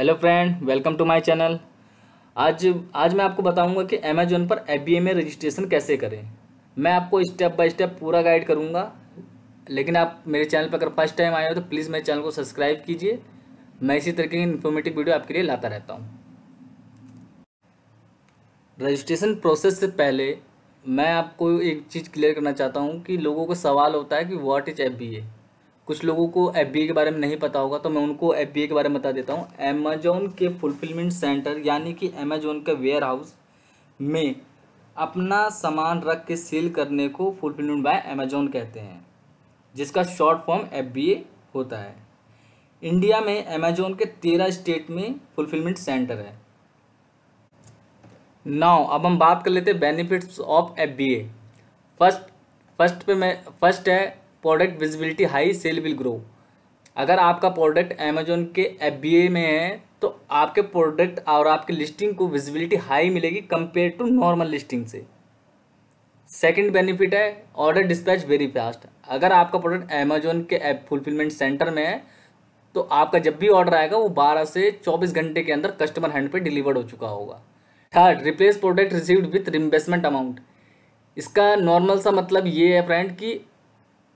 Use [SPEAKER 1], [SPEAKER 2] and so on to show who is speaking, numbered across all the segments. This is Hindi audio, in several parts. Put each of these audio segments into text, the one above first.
[SPEAKER 1] hello friend welcome to my channel आज आज मैं आपको बताऊंगा कि अमेजोन पर एफ में रजिस्ट्रेशन कैसे करें मैं आपको स्टेप बाय स्टेप पूरा गाइड करूंगा लेकिन आप मेरे चैनल पर अगर फर्स्ट टाइम आए हो तो प्लीज़ मेरे चैनल को सब्सक्राइब कीजिए मैं इसी तरीके की इन्फॉर्मेटिव वीडियो आपके लिए लाता रहता हूँ रजिस्ट्रेशन प्रोसेस से पहले मैं आपको एक चीज़ क्लियर करना चाहता हूँ कि लोगों को सवाल होता है कि वॉट इज एफ कुछ लोगों को एफ के बारे में नहीं पता होगा तो मैं उनको एफ के बारे में बता देता हूँ अमेजोन के फुलफिलमेंट सेंटर यानी कि अमेजोन के वेयर हाउस में अपना सामान रख के सेल करने को फुलफिलमेंट बाय अमेजोन कहते हैं जिसका शॉर्ट फॉर्म एफ होता है इंडिया में अमेजोन के तेरह स्टेट में फुलफिलमेंट सेंटर है नाउ अब हम बात कर लेते हैं benefits of F first first पे मैं फर्स्ट है product visibility high sale will grow अगर आपका प्रोडक्ट अमेजोन के एफ में है तो आपके प्रोडक्ट और आपकी लिस्टिंग को विजिबिलिटी हाई मिलेगी कंपेयर टू नॉर्मल लिस्टिंग से सेकंड बेनिफिट है ऑर्डर डिस्पैच वेरी फास्ट अगर आपका प्रोडक्ट अमेजोन के ऐप फुलफिलमेंट सेंटर में है तो आपका जब भी ऑर्डर आएगा वो 12 से 24 घंटे के अंदर कस्टमर हैंड पे डिलीवर्ड हो चुका होगा third replace product received with reimbursement amount इसका नॉर्मल सा मतलब ये है फ्रेंड कि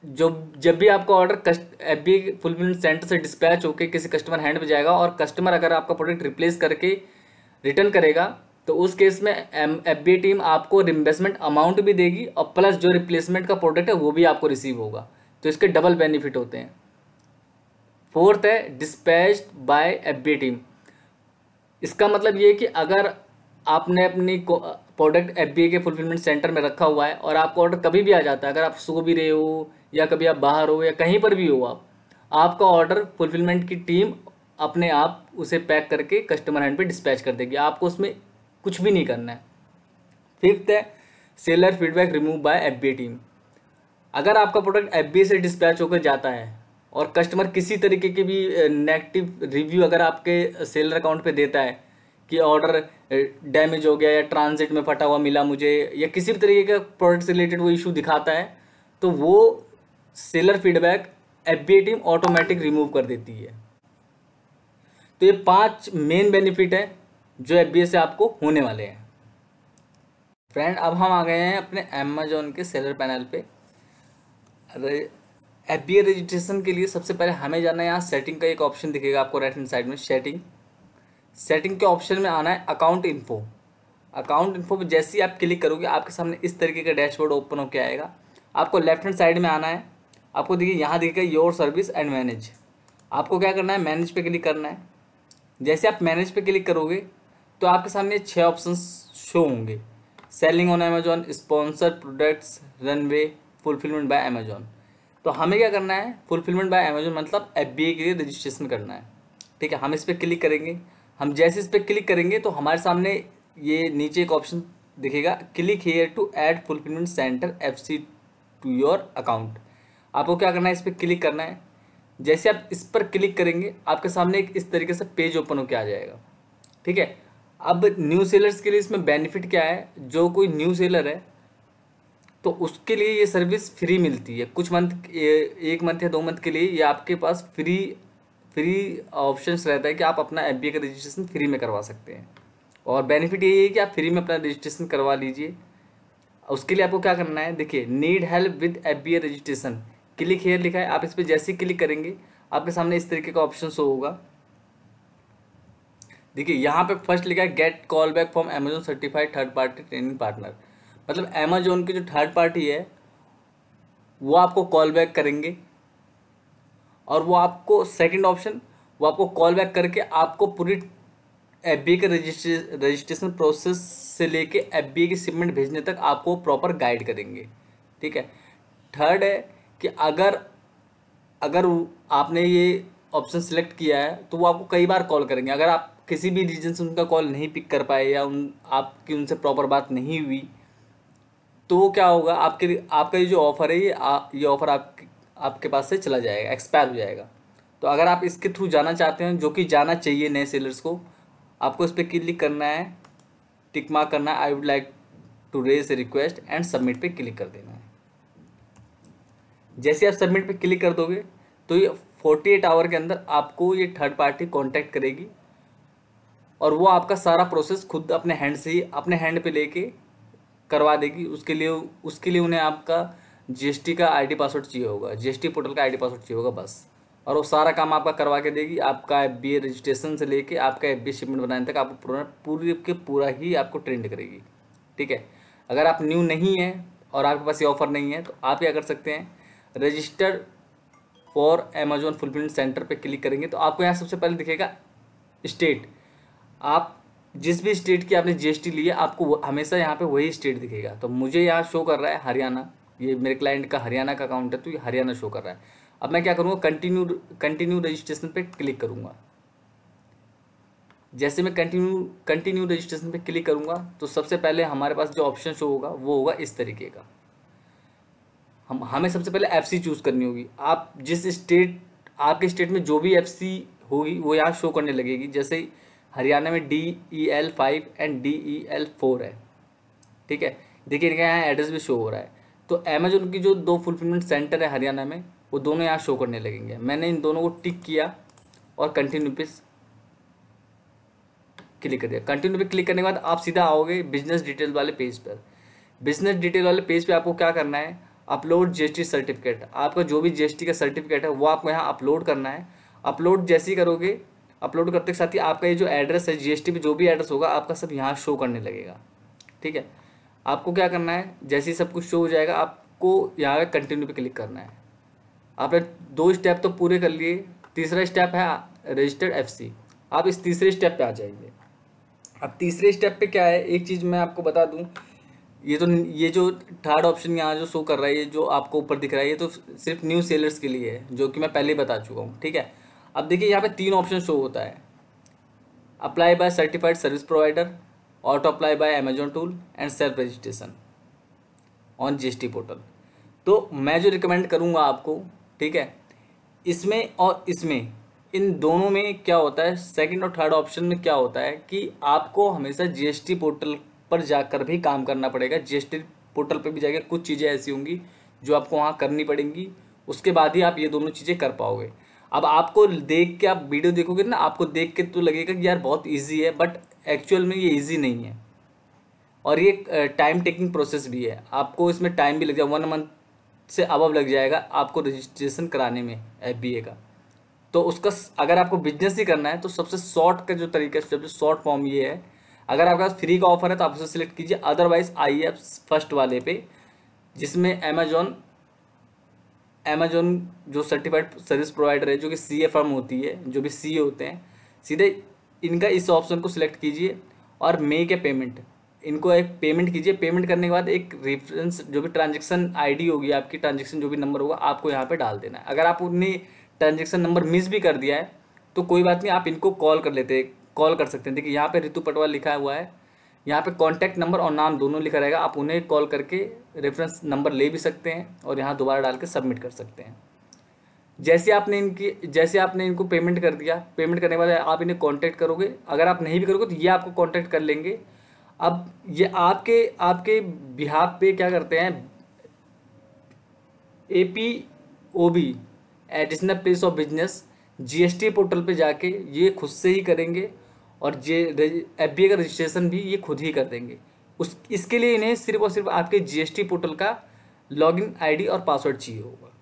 [SPEAKER 1] जो जब भी आपका ऑर्डर कस्ट एफ बी फुलफिलमेंट सेंटर से डिस्पैच होकर किसी कस्टमर हैंड में जाएगा और कस्टमर अगर आपका प्रोडक्ट रिप्लेस करके रिटर्न करेगा तो उस केस में एम एफ बी टीम आपको रिम्बेसमेंट अमाउंट भी देगी और प्लस जो रिप्लेसमेंट का प्रोडक्ट है वो भी आपको रिसीव होगा तो इसके डबल बेनिफिट होते हैं फोर्थ है dispatch by F B team इसका मतलब ये कि अगर आपने अपनी प्रोडक्ट एफ बी के फुलफिलमेंट सेंटर में रखा हुआ है और आपका ऑर्डर कभी भी आ जाता है अगर आप सो भी रहे हो या कभी आप बाहर हो या कहीं पर भी हो आप आपका ऑर्डर फुलफिलमेंट की टीम अपने आप उसे पैक करके कस्टमर हैंड पे डिस्पैच कर देगी आपको उसमें कुछ भी नहीं करना है फिफ्थ है seller feedback remove by F team अगर आपका प्रोडक्ट एफ से डिस्पैच होकर जाता है और कस्टमर किसी तरीके के भी नेगेटिव रिव्यू अगर आपके सेलर अकाउंट पे देता है कि ऑर्डर डैमेज हो गया या ट्रांजिट में फटा हुआ मिला मुझे या किसी भी तरीके का प्रोडक्ट से रिलेटेड वो इशू दिखाता है तो वो seller feedback F team automatic remove कर देती है तो ये पांच मेन बेनिफिट है जो एफ से आपको होने वाले हैं फ्रेंड अब हम आ गए हैं अपने अमेजोन के सेलर पैनल पे एफ बी रजिस्ट्रेशन के लिए सबसे पहले हमें जाना है यहाँ सेटिंग का एक ऑप्शन दिखेगा आपको राइट हैंड साइड में सेटिंग सेटिंग के ऑप्शन में आना है अकाउंट इन्फो अकाउंट इन्फो पर जैसे ही आप क्लिक करोगे आपके सामने इस तरीके का डैशबोर्ड ओपन होकर आएगा आपको लेफ्ट हैंड साइड में आना है आपको देखिए यहाँ दिखेगा योर सर्विस एंड मैनेज आपको क्या करना है मैनेज पे क्लिक करना है जैसे आप मैनेज पे क्लिक करोगे तो आपके सामने छः ऑप्शन शो होंगे selling on Amazon sponsor products runway fulfilment by Amazon तो हमें क्या करना है फुलफिलमेंट बाय अमेजोन मतलब एफ के लिए रजिस्ट्रेशन करना है ठीक है हम इस पर क्लिक करेंगे हम जैसे इस पर क्लिक करेंगे तो हमारे सामने ये नीचे एक ऑप्शन दिखेगा click here to add fulfilment centre F C to your account आपको क्या करना है इस पर क्लिक करना है जैसे आप इस पर क्लिक करेंगे आपके सामने एक इस तरीके से पेज ओपन होकर आ जाएगा ठीक है अब न्यू सेलर्स के लिए इसमें बेनिफिट क्या है जो कोई न्यू सेलर है तो उसके लिए ये सर्विस फ्री मिलती है कुछ मंथ एक मंथ या दो मंथ के लिए ये आपके पास फ्री फ्री ऑप्शंस रहता है कि आप अपना एफ का रजिस्ट्रेशन फ्री में करवा सकते हैं और बेनिफिट यही है कि आप फ्री में अपना रजिस्ट्रेशन करवा लीजिए उसके लिए आपको क्या करना है देखिए need help with F registration click here लिखा है आप इस पर जैसे ही क्लिक करेंगे आपके सामने इस तरीके का ऑप्शन शो होगा देखिए यहाँ पे फर्स्ट लिखा है get call back from Amazon certified third party training partner मतलब अमेजोन की जो थर्ड पार्टी है वो आपको कॉल बैक करेंगे और वो आपको सेकंड ऑप्शन वो आपको कॉल बैक करके आपको पूरी एफ बी के रजिस्ट्रेशन प्रोसेस से लेके एफ बी की शिपमेंट भेजने तक आपको प्रॉपर गाइड करेंगे ठीक है थर्ड है कि अगर अगर आपने ये ऑप्शन सेलेक्ट किया है तो वो आपको कई बार कॉल करेंगे अगर आप किसी भी रीजन से उनका कॉल नहीं पिक कर पाए या उन आपकी उनसे प्रॉपर बात नहीं हुई तो वो क्या होगा आपके आपका ये जो ऑफ़र है ये आ, ये ऑफ़र आप आपके पास से चला जाएगा एक्सपायर हो जाएगा तो अगर आप इसके थ्रू जाना चाहते हैं जो कि जाना चाहिए नए सेलर्स को आपको इस पर क्लिक करना है टिकमा करना है I would like to raise request and submit पे क्लिक कर देना जैसे आप सबमिट पे क्लिक कर दोगे तो ये फोर्टी एट आवर के अंदर आपको ये थर्ड पार्टी कॉन्टैक्ट करेगी और वो आपका सारा प्रोसेस खुद अपने हैंड से ही अपने हैंड पे लेके करवा देगी उसके लिए उसके लिए उन्हें आपका जीएसटी का आईडी पासवर्ड चाहिए होगा जीएसटी पोर्टल का आईडी पासवर्ड चाहिए होगा बस और वो सारा काम आपका करवा के देगी आपका एफ बी रजिस्ट्रेशन से लेके आपका एफ बी शिपमेंट बनाने तक आपको पूरा पूरी के पूरा ही आपको ट्रेंड करेगी ठीक है अगर आप न्यू नहीं हैं और आपके पास ये ऑफ़र नहीं है तो आप क्या कर सकते हैं register for Amazon fulfillment center पे क्लिक करेंगे तो आपको यहाँ सबसे पहले दिखेगा स्टेट आप जिस भी स्टेट की आपने जीएसटी ली है आपको हमेशा यहाँ पे वही स्टेट दिखेगा तो मुझे यहाँ शो कर रहा है हरियाणा ये मेरे क्लाइंट का हरियाणा का अकाउंट है तो ये हरियाणा शो कर रहा है अब मैं क्या करूँगा कंटिन्यू कंटिन्यू रजिस्ट्रेशन पे क्लिक करूँगा जैसे मैं कंटिन्यू कंटिन्यू रजिस्ट्रेशन पर क्लिक करूँगा तो सबसे पहले हमारे पास जो ऑप्शन शो होगा वो होगा इस तरीके का हम हमें सबसे पहले एफ सी चूज़ करनी होगी आप जिस स्टेट आपके स्टेट में जो भी एफ सी होगी वो यहाँ शो करने लगेगी जैसे हरियाणा में D E L five and D E L four है ठीक है देखिए इनका यहाँ एड्रेस भी शो हो रहा है तो अमेजोन की जो दो फुलफिलमेंट सेंटर है हरियाणा में वो दोनों यहाँ शो करने लगेंगे मैंने इन दोनों को टिक किया और कंटिन्यू पे क्लिक कर दिया कंटिन्यू पे क्लिक करने के बाद आप सीधा आओगे बिजनेस डिटेल वाले पेज पर बिजनेस डिटेल वाले पेज पे आपको क्या करना है अपलोड जीएसटी सर्टिफिकेट आपका जो भी जीएसटी का सर्टिफिकेट है वो आपको यहाँ अपलोड करना है अपलोड जैसे ही करोगे अपलोड करते के साथ ही आपका ये जो एड्रेस है जीएसटी पे जो भी एड्रेस होगा आपका सब यहाँ शो करने लगेगा ठीक है आपको क्या करना है जैसे ही सब कुछ शो हो जाएगा आपको यहाँ पर कंटिन्यू पर क्लिक करना है आपने दो स्टेप तो पूरे कर लिए तीसरा स्टेप है रजिस्टर्ड सी आप इस तीसरे स्टेप पर आ जाइए अब तीसरे स्टेप पे क्या है एक चीज़ मैं आपको बता दूं ये तो ये जो थर्ड ऑप्शन यहाँ जो शो कर रहा है ये जो आपको ऊपर दिख रहा है ये तो सिर्फ न्यू सेलर्स के लिए है जो कि मैं पहले ही बता चुका हूँ ठीक है अब देखिए यहाँ पे तीन ऑप्शन शो होता है apply by certified service provider auto apply by Amazon tool and self registration on G portal तो मैं जो रिकमेंड करूँगा आपको ठीक है इसमें और इसमें इन दोनों में क्या होता है सेकेंड और थर्ड ऑप्शन में क्या होता है कि आपको हमेशा जी पोर्टल पर जाकर भी काम करना पड़ेगा जीएसटी पोर्टल पर भी जाकर कुछ चीज़ें ऐसी होंगी जो आपको वहाँ करनी पड़ेंगी उसके बाद ही आप ये दोनों चीज़ें कर पाओगे अब आपको देख के आप वीडियो देखोगे ना आपको देख के तो लगेगा कि यार बहुत ईजी है बट एक्चुअल में ये ईजी नहीं है और ये टाइम टेकिंग प्रोसेस भी है आपको इसमें टाइम भी लग जाएगा वन मंथ से अब अब लग जाएगा आपको रजिस्ट्रेशन कराने में एफ का तो उसका अगर आपको बिजनेस ही करना है तो सबसे शॉर्ट का जो तरीका सबसे शॉर्ट फॉर्म ये है अगर आपके पास फ्री का ऑफर है तो आप उसे सिलेक्ट कीजिए अदरवाइज आइए आप फर्स्ट वाले पे जिसमें अमेजोन अमेजोन जो सर्टिफाइड सर्विस प्रोवाइडर है जो कि सी ए फर्म होती है जो भी सी ए होते हैं सीधे इनका इस ऑप्शन को सिलेक्ट कीजिए और मे के पेमेंट इनको एक पेमेंट कीजिए पेमेंट करने के बाद एक रेफरेंस जो भी ट्रांजेक्शन आईडी होगी आपकी ट्रांजेक्शन जो भी नंबर होगा आपको यहाँ पे डाल देना है अगर आप उन्हें ट्रांजेक्शन नंबर मिस भी कर दिया है तो कोई बात नहीं आप इनको कॉल कर लेते कॉल कर सकते हैं देखिए यहाँ पे रितु पटवाल लिखा हुआ है यहाँ पे कॉन्टैक्ट नंबर और नाम दोनों लिखा रहेगा आप उन्हें कॉल करके रेफरेंस नंबर ले भी सकते हैं और यहाँ दोबारा डाल के सबमिट कर सकते हैं जैसे आपने इनकी जैसे आपने इनको पेमेंट कर दिया पेमेंट करने के बाद आप इन्हें कॉन्टैक्ट करोगे अगर आप नहीं भी करोगे तो ये आपको कॉन्टैक्ट कर लेंगे अब ये आपके आपके बिहाब पे क्या करते हैं A P O B additional place of business GST portal पे जाके ये खुद से ही करेंगे और जे एफ का रजिस्ट्रेशन भी ये खुद ही कर देंगे उस इसके लिए इन्हें सिर्फ और सिर्फ आपके जीएसटी पोर्टल का लॉगिन आईडी और पासवर्ड चाहिए होगा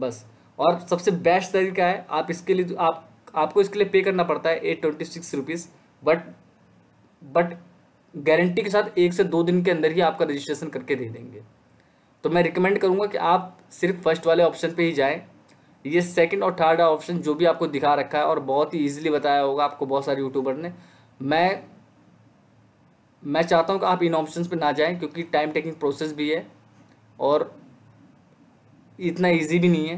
[SPEAKER 1] बस और सबसे बेस्ट तरीका है आप इसके लिए आप आपको इसके लिए पे करना पड़ता है eight twenty six rupees but but guarantee के साथ एक से दो दिन के अंदर ही आपका रजिस्ट्रेशन करके दे देंगे तो मैं रिकमेंड करूँगा कि आप सिर्फ फर्स्ट वाले ऑप्शन पे ही जाएं ये सेकंड और थर्ड ऑप्शन जो भी आपको दिखा रखा है और बहुत ही ईजिली बताया होगा आपको बहुत सारे यूट्यूबर ने मैं मैं चाहता हूँ कि आप इन ऑप्शंस पे ना जाएं क्योंकि टाइम टेकिंग प्रोसेस भी है और इतना इजी भी नहीं है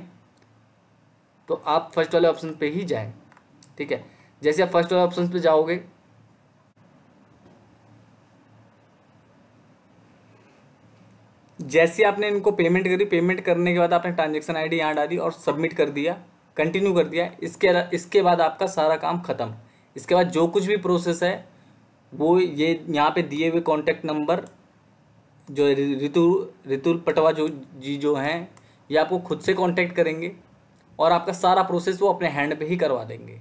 [SPEAKER 1] तो आप फर्स्ट वाले ऑप्शन पे ही जाएं ठीक है जैसे आप फर्स्ट वाले ऑप्शन पे जाओगे जैसे आपने इनको पेमेंट करी पेमेंट करने के बाद आपने ट्रांजेक्शन आई डी यहाँ डाली और सबमिट कर दिया कंटिन्यू कर दिया इसके इसके बाद आपका सारा काम ख़त्म इसके बाद जो कुछ भी प्रोसेस है वो ये यहाँ पे दिए हुए कॉन्टैक्ट नंबर जो रितु रितुल पटवा जो जी जो हैं ये आपको खुद से कॉन्टेक्ट करेंगे और आपका सारा प्रोसेस वो अपने हैंड पे ही करवा देंगे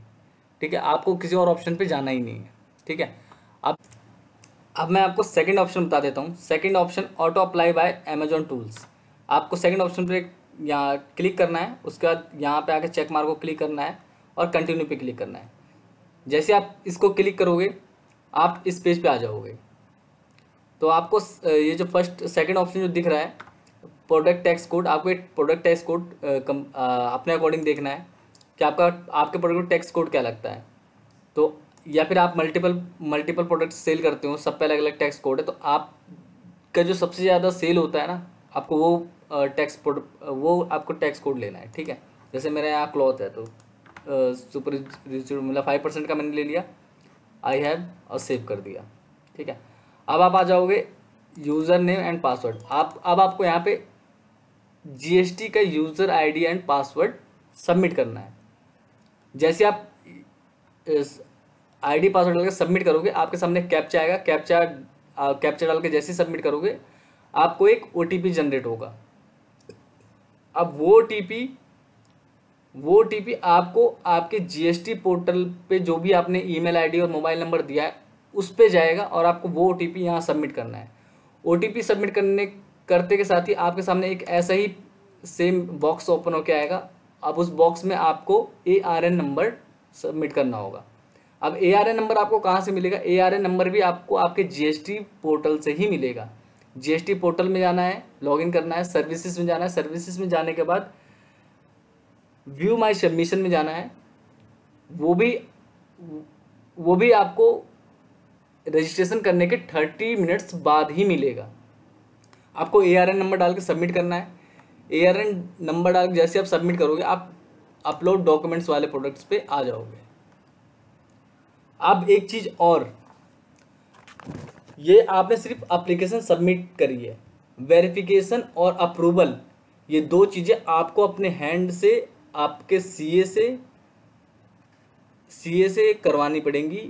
[SPEAKER 1] ठीक है आपको किसी और ऑप्शन पे जाना ही नहीं है ठीक है अब अब मैं आपको सेकंड ऑप्शन बता देता हूँ second option auto apply by Amazon tools आपको सेकंड ऑप्शन पर यहाँ क्लिक करना है उसके बाद यहाँ पे आके चेक मार्क को क्लिक करना है और कंटिन्यू पे क्लिक करना है जैसे आप इसको क्लिक करोगे आप इस पेज पे आ जाओगे तो आपको ये जो फर्स्ट सेकेंड ऑप्शन जो दिख रहा है प्रोडक्ट टैक्स कोड आपको एक प्रोडक्ट टैक्स कोड अपने अकॉर्डिंग देखना है कि आपका आपके प्रोडक्ट टैक्स कोड क्या लगता है तो या फिर आप मल्टीपल मल्टीपल प्रोडक्ट सेल करते हो सब पे अलग अलग टैक्स कोड है तो आप का जो सबसे ज़्यादा सेल होता है ना आपको वो टैक्स वो आपको टैक्स कोड लेना है ठीक है जैसे मेरे यहाँ क्लॉथ है तो सुपर मतलब फाइव परसेंट का मैंने ले लिया आई हैव और सेव कर दिया ठीक है अब आप आ जाओगे यूज़र नेम एंड पासवर्ड आप अब आपको यहाँ पे जीएसटी का user ID and password submit करना है जैसे आप आईडी पासवर्ड डाल के सबमिट करोगे आपके सामने कैप्चा आएगा कैप्चा कैप्चा डाल के जैसे ही सबमिट करोगे आपको एक ओ जनरेट होगा अब वो ओ वो ओ आपको आपके जीएसटी पोर्टल पे जो भी आपने ईमेल आईडी और मोबाइल नंबर दिया है उस पर जाएगा और आपको वो ओ टी पी यहाँ सबमिट करना है ओ सबमिट करने करते के साथ ही आपके सामने एक ऐसा ही सेम बॉक्स ओपन होके आएगा अब उस बॉक्स में आपको A R N number submit करना होगा अब ए नंबर आपको कहाँ से मिलेगा ए नंबर भी आपको आपके टी पोर्टल से ही मिलेगा टी पोर्टल में जाना है लॉगिन करना है सर्विसेज में जाना है सर्विसेज में जाने के बाद व्यू माई सबमिशन में जाना है वो भी वो भी आपको रजिस्ट्रेशन करने के थर्टी मिनट्स बाद ही मिलेगा आपको ए नंबर डाल के सबमिट करना है ए नंबर डाल के जैसे आप सबमिट करोगे आप अपलोड डॉक्यूमेंट्स वाले प्रोडक्ट्स पे आ जाओगे अब एक चीज़ और ये आपने सिर्फ अप्लीकेशन सबमिट करी है वेरिफिकेशन और अप्रूवल ये दो चीज़ें आपको अपने हैंड से आपके सीए से सीए से करवानी पड़ेंगी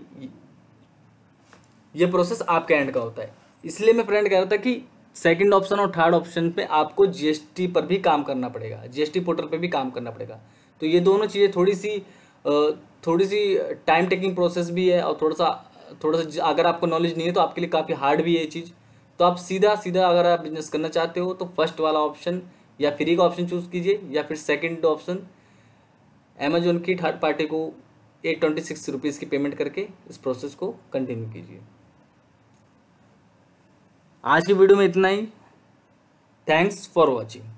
[SPEAKER 1] ये प्रोसेस आपके एंड का होता है इसलिए मैं फ्रेंड कह रहा था कि सेकंड ऑप्शन और थर्ड ऑप्शन पे आपको जीएसटी पर भी काम करना पड़ेगा जीएसटी पोर्टल पे भी काम करना पड़ेगा तो ये दोनों चीज़ें थोड़ी सी थोड़ी सी टाइम टेकिंग प्रोसेस भी है और थोड़ा सा थोड़ा सा अगर आपको नॉलेज नहीं है तो आपके लिए काफ़ी हार्ड भी है ये चीज़ तो आप सीधा सीधा अगर आप बिजनेस करना चाहते हो तो फर्स्ट वाला ऑप्शन या फ्री का ऑप्शन चूज़ कीजिए या फिर सेकेंड ऑप्शन अमेजोन की थर्ड पार्टी को एट ट्वेंटी सिक्स रुपीज़ की पेमेंट करके इस प्रोसेस को कंटिन्यू कीजिए आज की वीडियो में इतना ही थैंक्स फॉर वॉचिंग